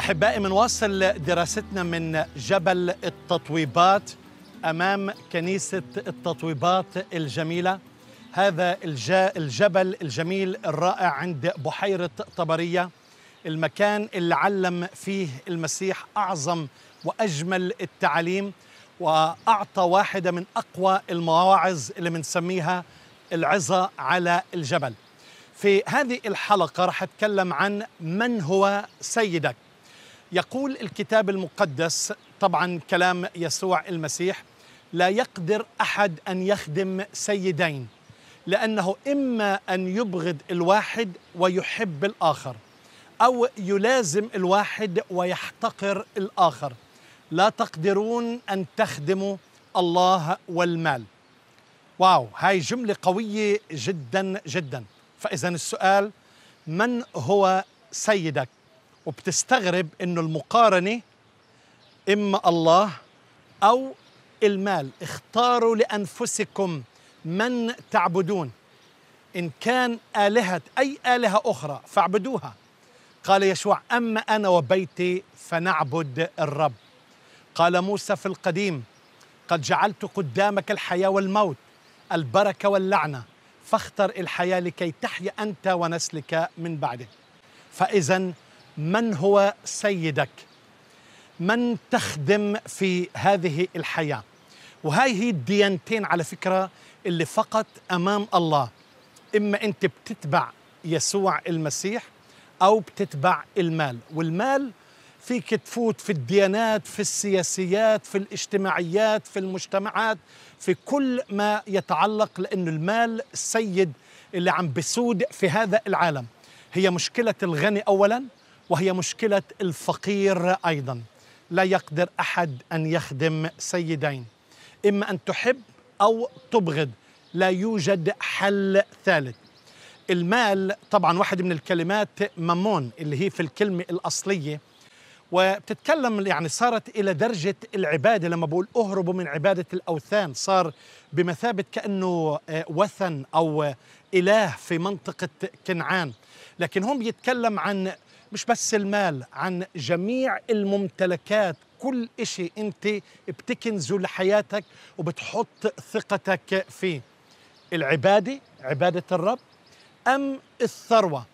أحبائي منواصل دراستنا من جبل التطويبات أمام كنيسة التطويبات الجميلة هذا الجبل الجميل الرائع عند بحيرة طبرية المكان اللي علم فيه المسيح أعظم وأجمل التعاليم وأعطى واحدة من أقوى المواعظ اللي بنسميها العظة على الجبل في هذه الحلقة رح أتكلم عن من هو سيدك يقول الكتاب المقدس طبعا كلام يسوع المسيح لا يقدر احد ان يخدم سيدين لانه اما ان يبغض الواحد ويحب الاخر او يلازم الواحد ويحتقر الاخر لا تقدرون ان تخدموا الله والمال واو هاي جمله قويه جدا جدا فاذا السؤال من هو سيدك وبتستغرب انه المقارنه اما الله او المال اختاروا لانفسكم من تعبدون ان كان الهه اي الهه اخرى فاعبدوها قال يشوع اما انا وبيتي فنعبد الرب قال موسى في القديم قد جعلت قدامك الحياه والموت البركه واللعنه فاختر الحياه لكي تحيا انت ونسلك من بعده فاذا من هو سيدك من تخدم في هذه الحياه وهاي هي الديانتين على فكره اللي فقط امام الله اما انت بتتبع يسوع المسيح او بتتبع المال والمال فيك تفوت في الديانات في السياسيات في الاجتماعيات في المجتمعات في كل ما يتعلق لأن المال السيد اللي عم بسود في هذا العالم هي مشكلة الغني أولا وهي مشكلة الفقير أيضا لا يقدر أحد أن يخدم سيدين إما أن تحب أو تبغض لا يوجد حل ثالث المال طبعا واحد من الكلمات ممون اللي هي في الكلمة الأصلية وبتتكلم يعني صارت إلى درجة العبادة لما بقول أهربوا من عبادة الأوثان صار بمثابة كأنه آه، وثن أو آه، إله في منطقة كنعان لكن هم يتكلم عن مش بس المال عن جميع الممتلكات كل إشي أنت بتكنزه لحياتك وبتحط ثقتك فيه العبادة عبادة الرب أم الثروة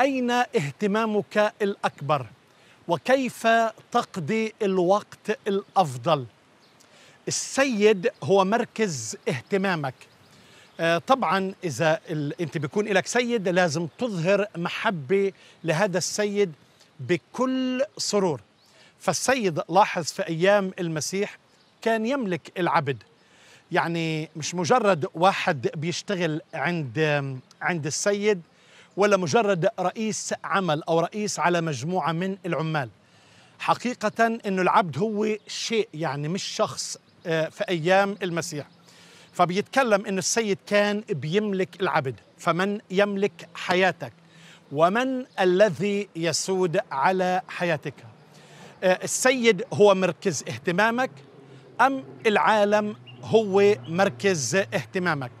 أين اهتمامك الأكبر وكيف تقضي الوقت الأفضل السيد هو مركز اهتمامك آه، طبعا اذا انت بيكون لك سيد لازم تظهر محبه لهذا السيد بكل سرور فالسيد لاحظ في ايام المسيح كان يملك العبد يعني مش مجرد واحد بيشتغل عند عند السيد ولا مجرد رئيس عمل او رئيس على مجموعه من العمال حقيقه انه العبد هو شيء يعني مش شخص آه، في ايام المسيح فبيتكلم ان السيد كان بيملك العبد فمن يملك حياتك ومن الذي يسود على حياتك آه، السيد هو مركز اهتمامك ام العالم هو مركز اهتمامك